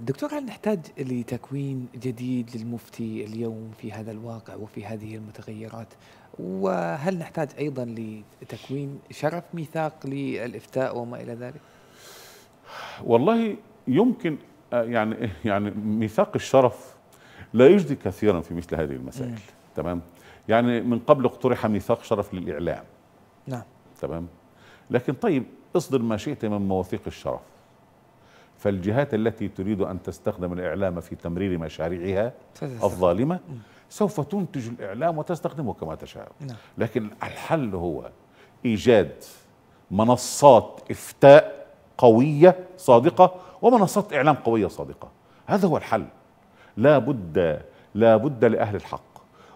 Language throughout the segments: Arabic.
دكتور هل نحتاج لتكوين جديد للمفتي اليوم في هذا الواقع وفي هذه المتغيرات وهل نحتاج أيضا لتكوين شرف ميثاق للإفتاء وما إلى ذلك والله يمكن يعني يعني ميثاق الشرف لا يجدي كثيرا في مثل هذه المسائل تمام يعني من قبل اقترح ميثاق شرف للإعلام نعم تمام لكن طيب اصدر ما شئت من مواثيق الشرف فالجهات التي تريد أن تستخدم الإعلام في تمرير مشاريعها الظالمة سوف تنتج الإعلام وتستخدمه كما تشاء نعم. لكن الحل هو إيجاد منصات إفتاء قوية صادقة ومنصات إعلام قوية صادقة هذا هو الحل لا بد لا بد لأهل الحق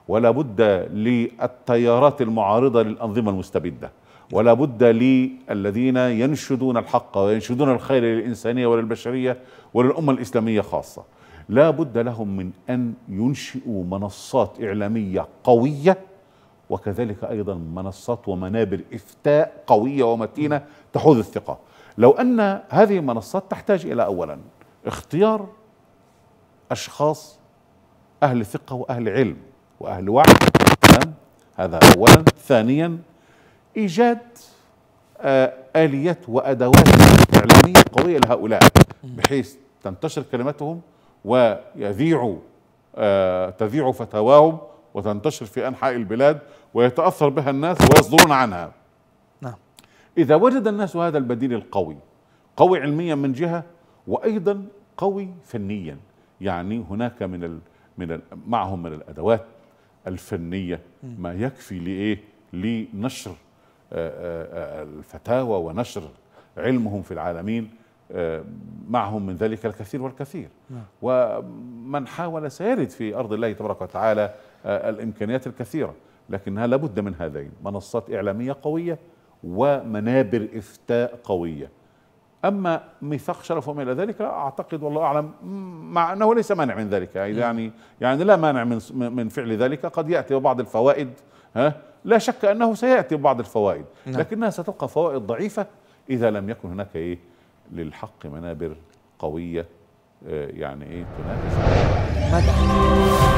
ولا بد للتيارات المعارضة للأنظمة المستبدة ولا بد للذين ينشدون الحق وينشدون الخير للإنسانية وللبشرية وللأمة الإسلامية خاصة لا بد لهم من أن ينشئوا منصات إعلامية قوية وكذلك أيضا منصات ومنابر إفتاء قوية ومتينة تحوذ الثقة لو أن هذه المنصات تحتاج إلى أولا اختيار أشخاص أهل ثقة وأهل علم وأهل وعي هذا أولا ثانيا إيجاد آه، آليات وأدوات إعلامية قوية لهؤلاء بحيث تنتشر كلمتهم ويذيعوا آه، تذيع فتاواهم وتنتشر في أنحاء البلاد ويتأثر بها الناس ويصدرون عنها نعم. إذا وجد الناس هذا البديل القوي قوي علميا من جهة وأيضا قوي فنيا يعني هناك من ال من ال معهم من الأدوات الفنية ما يكفي لإيه لنشر آه، آه، آه، الفتاوى ونشر علمهم في العالمين معهم من ذلك الكثير والكثير نعم. ومن حاول سيرد في أرض الله تبارك وتعالى الإمكانيات الكثيرة لكنها لابد من هذين منصات إعلامية قوية ومنابر إفتاء قوية أما ميثاق شرف وما إلى ذلك أعتقد والله أعلم مع أنه ليس مانع من ذلك يعني نعم. يعني, يعني لا مانع من من فعل ذلك قد يأتي ببعض الفوائد ها لا شك أنه سيأتي ببعض الفوائد نعم. لكنها ستبقى فوائد ضعيفة إذا لم يكن هناك إيه للحق منابر قوية آه، يعني إيه تنافس